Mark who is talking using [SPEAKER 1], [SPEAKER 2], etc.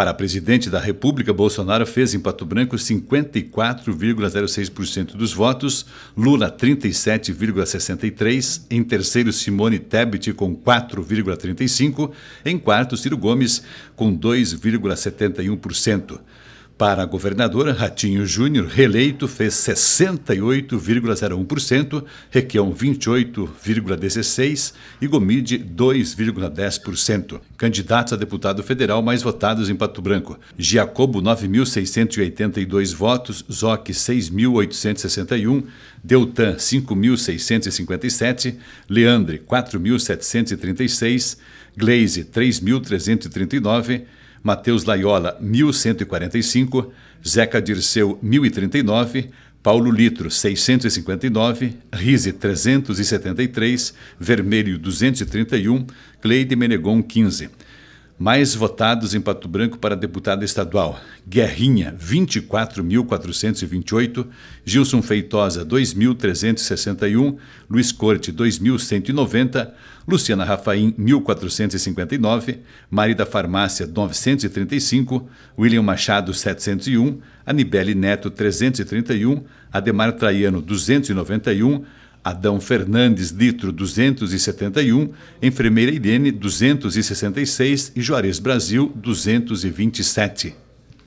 [SPEAKER 1] Para presidente da República, Bolsonaro fez em Pato Branco 54,06% dos votos, Lula 37,63%, em terceiro Simone Tebet com 4,35%, em quarto Ciro Gomes com 2,71%. Para a governadora, Ratinho Júnior, reeleito, fez 68,01%, Requião 28,16% e Gomide 2,10%. Candidatos a deputado federal mais votados em Pato Branco, Giacobo 9.682 votos, Zoc 6.861, Deltan 5.657, Leandre 4.736, Glaze 3.339, Mateus Laiola, 1145, Zeca Dirceu, 1039, Paulo Litro, 659, Rize, 373, Vermelho, 231, Cleide Menegon, 15. Mais votados em Pato Branco para deputada estadual: Guerrinha, 24.428, Gilson Feitosa, 2.361, Luiz Corte, 2.190, Luciana Rafaim, 1.459, Marida Farmácia, 935, William Machado, 701, Anibele Neto, 331, Ademar Traiano, 291, Adão Fernandes Ditro 271, Enfermeira Irene 266 e Juarez Brasil 227.